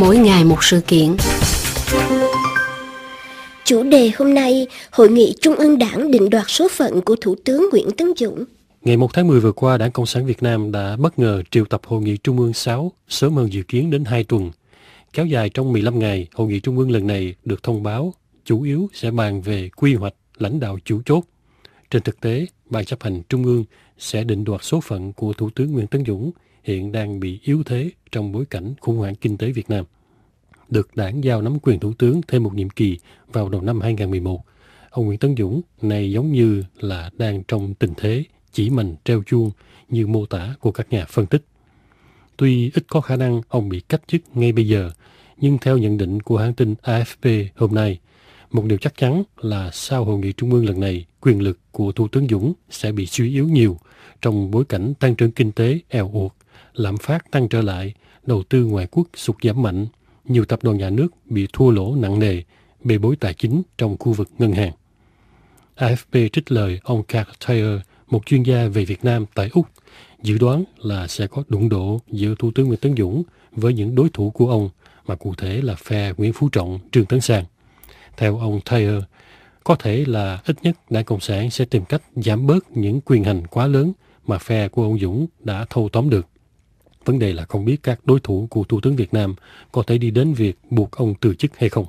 Mỗi ngày một sự kiện Chủ đề hôm nay, Hội nghị Trung ương Đảng định đoạt số phận của Thủ tướng Nguyễn Tấn Dũng. Ngày 1 tháng 10 vừa qua, Đảng Cộng sản Việt Nam đã bất ngờ triệu tập Hội nghị Trung ương 6 sớm hơn dự kiến đến 2 tuần. Kéo dài trong 15 ngày, Hội nghị Trung ương lần này được thông báo chủ yếu sẽ bàn về quy hoạch lãnh đạo chủ chốt. Trên thực tế, Ban chấp hành Trung ương sẽ định đoạt số phận của Thủ tướng Nguyễn Tấn Dũng – hiện đang bị yếu thế trong bối cảnh khủng hoảng kinh tế Việt Nam. Được đảng giao nắm quyền thủ tướng thêm một nhiệm kỳ vào đầu năm 2011, ông Nguyễn Tấn Dũng này giống như là đang trong tình thế chỉ mình treo chuông như mô tả của các nhà phân tích. Tuy ít có khả năng ông bị cách chức ngay bây giờ, nhưng theo nhận định của hãng tin AFP hôm nay, một điều chắc chắn là sau hội nghị trung ương lần này, quyền lực của Thủ tướng Dũng sẽ bị suy yếu nhiều trong bối cảnh tăng trưởng kinh tế eo uột lạm phát tăng trở lại, đầu tư ngoại quốc sụt giảm mạnh, nhiều tập đoàn nhà nước bị thua lỗ nặng nề, bê bối tài chính trong khu vực ngân hàng. AFP trích lời ông Carl Thayer, một chuyên gia về Việt Nam tại Úc, dự đoán là sẽ có đụng độ giữa Thủ tướng Nguyễn Tấn Dũng với những đối thủ của ông, mà cụ thể là phe Nguyễn Phú Trọng, Trương Tấn Sang. Theo ông Thayer, có thể là ít nhất Đảng Cộng sản sẽ tìm cách giảm bớt những quyền hành quá lớn mà phe của ông Dũng đã thâu tóm được. Vấn đề là không biết các đối thủ của Thủ tướng Việt Nam có thể đi đến việc buộc ông từ chức hay không.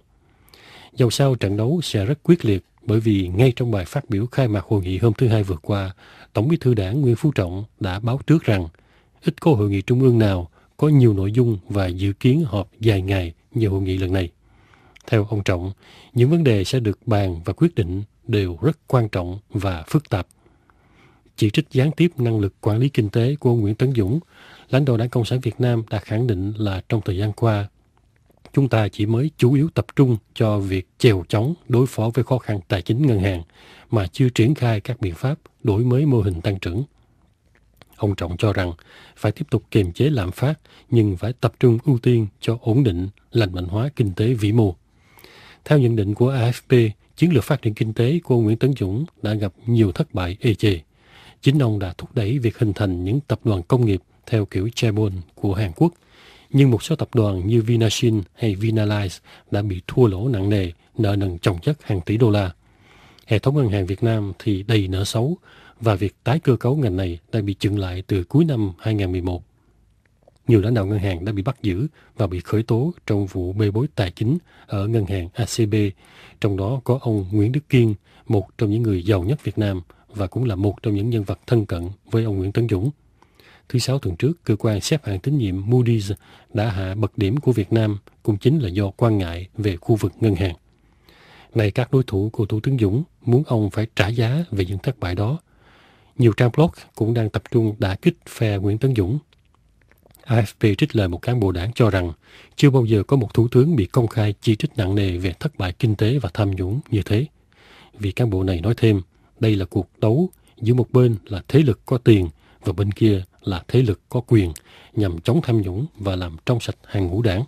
Dầu sao trận đấu sẽ rất quyết liệt bởi vì ngay trong bài phát biểu khai mạc hội nghị hôm thứ Hai vừa qua, Tổng bí thư đảng Nguyễn Phú Trọng đã báo trước rằng ít có hội nghị trung ương nào có nhiều nội dung và dự kiến họp dài ngày như hội nghị lần này. Theo ông Trọng, những vấn đề sẽ được bàn và quyết định đều rất quan trọng và phức tạp chỉ trích gián tiếp năng lực quản lý kinh tế của ông Nguyễn Tấn Dũng, lãnh đạo Đảng Cộng sản Việt Nam đã khẳng định là trong thời gian qua, chúng ta chỉ mới chủ yếu tập trung cho việc chèo chống đối phó với khó khăn tài chính ngân hàng mà chưa triển khai các biện pháp đổi mới mô hình tăng trưởng. Ông Trọng cho rằng phải tiếp tục kiềm chế lạm phát nhưng phải tập trung ưu tiên cho ổn định, lành mạnh hóa kinh tế vĩ mô. Theo nhận định của AFP, chiến lược phát triển kinh tế của Nguyễn Tấn Dũng đã gặp nhiều thất bại ê chề. Chính ông đã thúc đẩy việc hình thành những tập đoàn công nghiệp theo kiểu chaebol của Hàn Quốc, nhưng một số tập đoàn như Vinashin hay Vinalize đã bị thua lỗ nặng nề, nợ nần chồng chất hàng tỷ đô la. Hệ thống ngân hàng Việt Nam thì đầy nợ xấu và việc tái cơ cấu ngành này đã bị chừng lại từ cuối năm 2011. Nhiều lãnh đạo ngân hàng đã bị bắt giữ và bị khởi tố trong vụ bê bối tài chính ở ngân hàng ACB, trong đó có ông Nguyễn Đức Kiên, một trong những người giàu nhất Việt Nam, và cũng là một trong những nhân vật thân cận với ông Nguyễn Tấn Dũng. Thứ sáu tuần trước, cơ quan xếp hạng tín nhiệm Moody's đã hạ bậc điểm của Việt Nam cũng chính là do quan ngại về khu vực ngân hàng. Này các đối thủ của Thủ tướng Dũng muốn ông phải trả giá về những thất bại đó. Nhiều trang blog cũng đang tập trung đả kích phe Nguyễn Tấn Dũng. AFP trích lời một cán bộ đảng cho rằng chưa bao giờ có một thủ tướng bị công khai chỉ trích nặng nề về thất bại kinh tế và tham nhũng như thế. Vì cán bộ này nói thêm, đây là cuộc đấu giữa một bên là thế lực có tiền và bên kia là thế lực có quyền nhằm chống tham nhũng và làm trong sạch hàng ngũ đảng.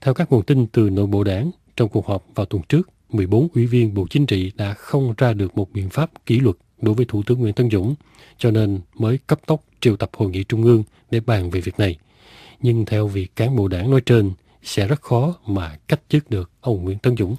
Theo các nguồn tin từ nội bộ đảng, trong cuộc họp vào tuần trước, 14 ủy viên Bộ Chính trị đã không ra được một biện pháp kỷ luật đối với Thủ tướng Nguyễn Tân Dũng, cho nên mới cấp tốc triệu tập hội nghị trung ương để bàn về việc này. Nhưng theo vị cán bộ đảng nói trên, sẽ rất khó mà cách chức được ông Nguyễn Tân Dũng.